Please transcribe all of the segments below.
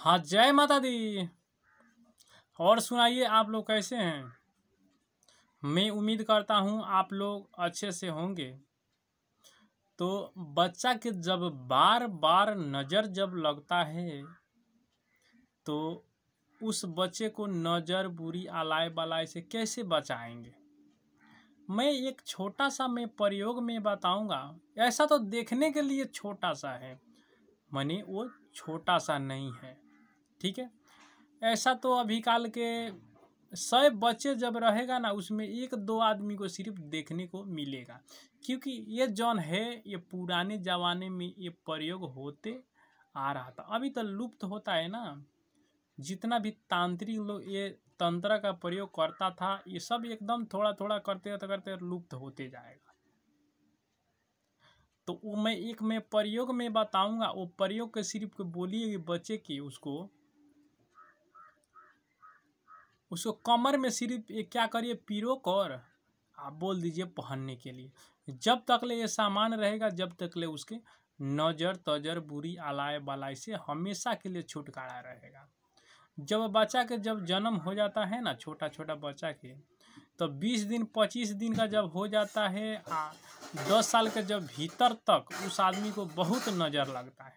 हाँ जय माता दी और सुनाइए आप लोग कैसे हैं मैं उम्मीद करता हूँ आप लोग अच्छे से होंगे तो बच्चा के जब बार बार नज़र जब लगता है तो उस बच्चे को नज़र बुरी आलाय बलाय से कैसे बचाएंगे मैं एक छोटा सा मैं प्रयोग में बताऊंगा ऐसा तो देखने के लिए छोटा सा है मनी वो छोटा सा नहीं है ठीक है ऐसा तो अभी काल के सौ बच्चे जब रहेगा ना उसमें एक दो आदमी को सिर्फ देखने को मिलेगा क्योंकि ये जौन है ये पुराने जमाने में ये प्रयोग होते आ रहा था अभी तो लुप्त होता है ना जितना भी तांत्रिक लोग ये तंत्र का प्रयोग करता था ये सब एकदम थोड़ा थोड़ा करते करते लुप्त होते जाएगा तो वो मैं एक मैं प्रयोग में बताऊंगा वो प्रयोग के सिर्फ बोलिए बच्चे की उसको उसको कमर में सिर्फ एक क्या करिए पिरो कर आप बोल दीजिए पहनने के लिए जब तक ले ये सामान रहेगा जब तक ले उसके नजर तजर बुरी आलाय बलाई से हमेशा के लिए छुटकारा रहेगा जब बच्चा के जब जन्म हो जाता है ना छोटा छोटा बच्चा के तो बीस दिन पच्चीस दिन का जब हो जाता है आ, दस साल के जब भीतर तक उस आदमी को बहुत नज़र लगता है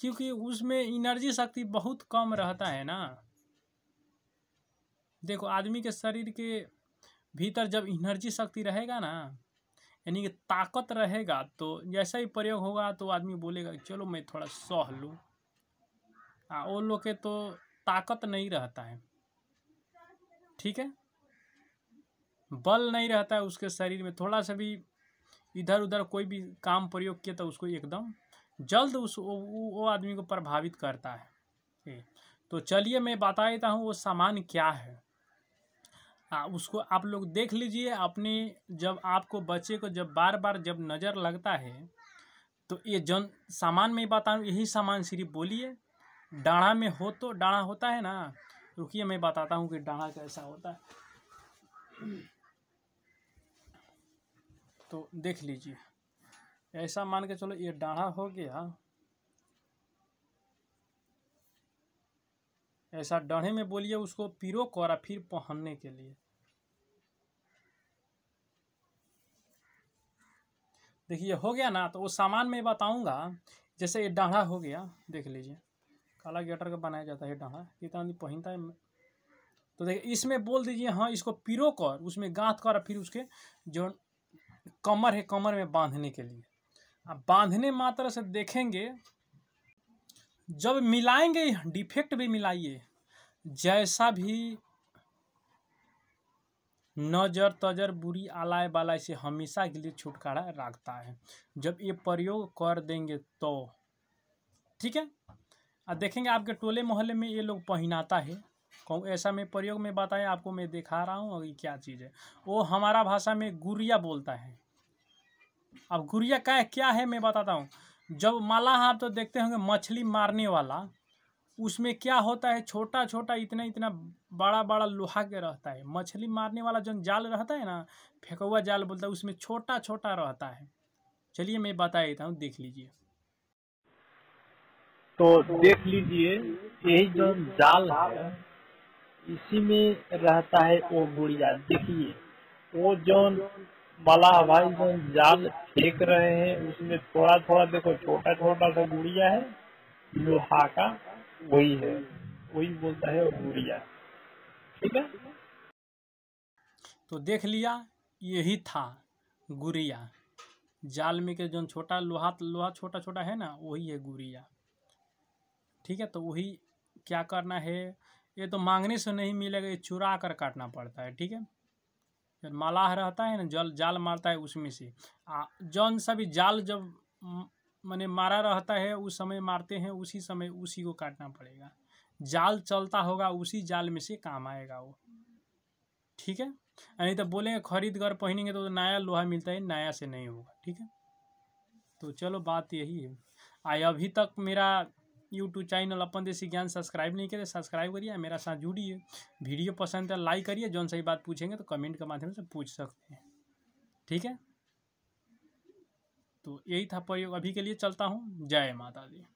क्योंकि उसमें एनर्जी शक्ति बहुत कम रहता है ना देखो आदमी के शरीर के भीतर जब इनर्जी शक्ति रहेगा ना यानी कि ताकत रहेगा तो जैसा ही प्रयोग होगा तो आदमी बोलेगा चलो मैं थोड़ा सह लूँ आ वो लोग के तो ताकत नहीं रहता है ठीक है बल नहीं रहता है उसके शरीर में थोड़ा सा भी इधर उधर कोई भी काम प्रयोग किया तो उसको एकदम जल्द उस वो आदमी को प्रभावित करता है तो चलिए मैं बता देता हूँ वो सामान क्या है आ, हाँ, उसको आप लोग देख लीजिए अपने जब आपको बच्चे को जब बार बार जब नज़र लगता है तो ये जन सामान में बता यही सामान सिर्फ बोलिए डाढ़ा में हो तो डाढ़ा होता है ना रुकिए मैं बताता हूँ कि डाढ़ा कैसा होता है तो देख लीजिए ऐसा मान के चलो ये डाढ़ा हो गया ऐसा डढ़े में बोलिए उसको पीरो को फिर पहनने के लिए देखिए हो गया ना तो वो सामान मैं बताऊंगा जैसे ये डाढ़ा हो गया देख लीजिए काला गेटर का बनाया जाता है डाढ़ा कितना आदमी पहनता है तो देखिए इसमें बोल दीजिए हाँ इसको पिरो कर उसमें गाँथ कर फिर उसके जो कमर है कमर में बांधने के लिए अब बांधने मात्र से देखेंगे जब मिलाएंगे डिफेक्ट भी मिलाइए जैसा भी नज़र तजर बुरी आलाय बालाय से हमेशा के लिए छुटकारा रखता है जब ये प्रयोग कर देंगे तो ठीक है अब देखेंगे आपके टोले मोहल्ले में ये लोग पहनाता है कहूँ ऐसा मैं प्रयोग में बताएं आपको मैं दिखा रहा हूँ अभी क्या चीज़ है वो हमारा भाषा में गुड़िया बोलता है अब गुड़िया का है, क्या है मैं बताता हूँ जब माला आप तो देखते होंगे मछली मारने वाला उसमें क्या होता है छोटा छोटा इतना इतना बड़ा बड़ा लोहा के रहता है मछली मारने वाला जो जाल रहता है ना फेंकवा जाल बोलता है उसमें छोटा छोटा रहता है चलिए मैं बता देता हूँ देख लीजिए तो देख लीजिए यही जो जाल है इसी में रहता है वो गुड़िया देखिए वो जो मलाह भाई जो जाल फेंक रहे हैं उसमें थोड़ा थोड़ा देखो छोटा छोटा सा गुड़िया है लोहा का वही है वही बोलता है उड़िया ठीक है तो देख लिया यही था गुरिया जाल में के जो छोटा लोहा लोहा छोटा छोटा है ना वही है गुरिया ठीक है तो वही क्या करना है ये तो मांगने से नहीं मिलेगा ये चुरा कर काटना पड़ता है ठीक है मलाह रहता है ना जल जाल मारता है उसमें से जौन सभी जाल जब मैंने मारा रहता है उस समय मारते हैं उसी समय उसी को काटना पड़ेगा जाल चलता होगा उसी जाल में से काम आएगा वो ठीक है नहीं तो बोलेंगे खरीद कर पहनेंगे तो नया लोहा मिलता है नया से नहीं होगा ठीक है तो चलो बात यही है आए अभी तक मेरा यूट्यूब चैनल अपन देसी ज्ञान सब्सक्राइब नहीं करे सब्सक्राइब करिए मेरा साथ जुड़िए वीडियो पसंद है लाइक करिए जौन सही बात पूछेंगे तो कमेंट के माध्यम से पूछ सकते हैं ठीक है तो यही था प्रयोग अभी के लिए चलता हूँ जय माता दी